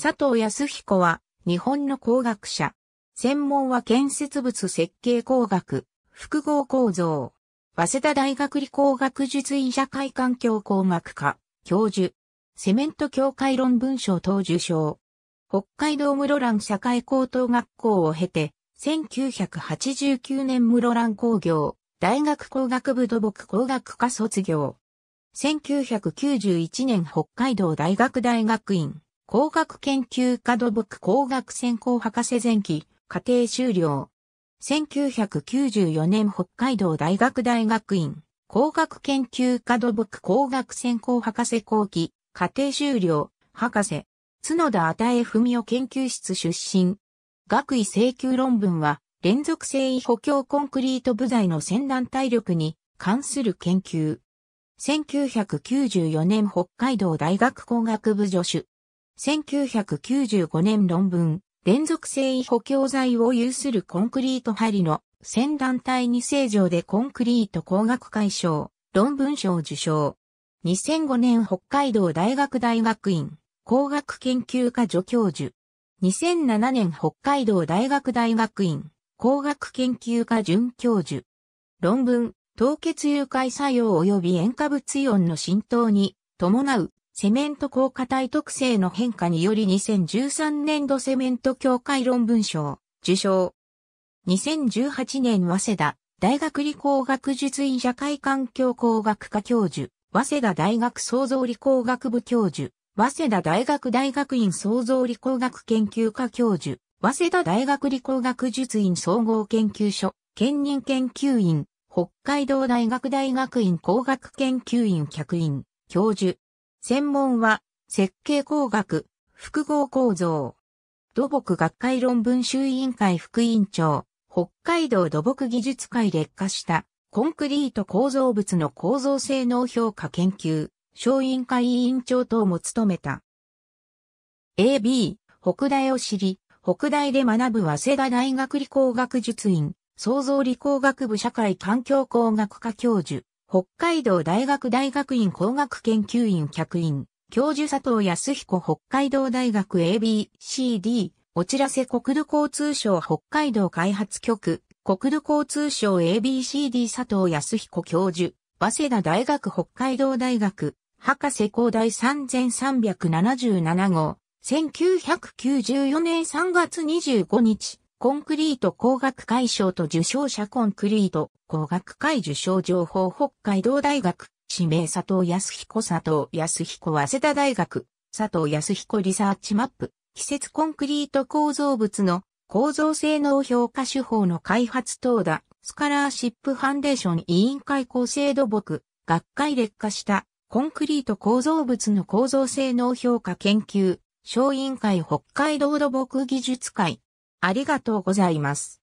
佐藤康彦は日本の工学者。専門は建設物設計工学、複合構造。早稲田大学理工学術院社会環境工学科、教授。セメント協会論文賞等受賞。北海道室蘭社会高等学校を経て、1989年室蘭工業、大学工学部土木工学科卒業。1991年北海道大学大学院。工学研究科土木工学専攻博士前期、課程修了。1994年北海道大学大学院、工学研究科土木工学専攻博士後期、課程修了、博士、角田与文夫研究室出身。学位請求論文は、連続性補強コンクリート部材の先断体力に関する研究。1994年北海道大学工学部助手。1995年論文、連続性補強材を有するコンクリート針の先団体二正常でコンクリート工学解消、論文賞受賞。2005年北海道大学大学院工学研究科助教授。2007年北海道大学大学院工学研究科准教授。論文、凍結融解作用及び塩化物イオンの浸透に伴うセメント効果体特性の変化により2013年度セメント協会論文賞、受賞。2018年早稲田大学理工学術院社会環境工学科教授、早稲田大学創造理工学部教授、早稲田大学大学院創造理工学研究科教授、早稲田大学理工学術院総合研究所、兼任研究員、北海道大学大学院工学研究院客員、教授、専門は、設計工学、複合構造。土木学会論文集委員会副委員長、北海道土木技術会劣化したコンクリート構造物の構造性能評価研究、小委員会委員長等も務めた。AB、北大を知り、北大で学ぶ早稲田大学理工学術院、創造理工学部社会環境工学科教授、北海道大学大学院工学研究院客員、教授佐藤康彦北海道大学 ABCD、おちらせ国土交通省北海道開発局、国土交通省 ABCD 佐藤康彦教授、早稲田大学北海道大学、博士校大3377号、1994年3月25日、コンクリート工学会賞と受賞者コンクリート工学会受賞情報北海道大学指名佐藤康彦佐藤康彦早稲田大学佐藤康彦リサーチマップ季節コンクリート構造物の構造性能評価手法の開発等だスカラーシップファンデーション委員会構成土木学会劣化したコンクリート構造物の構造性能評価研究小委員会北海道土木技術会ありがとうございます。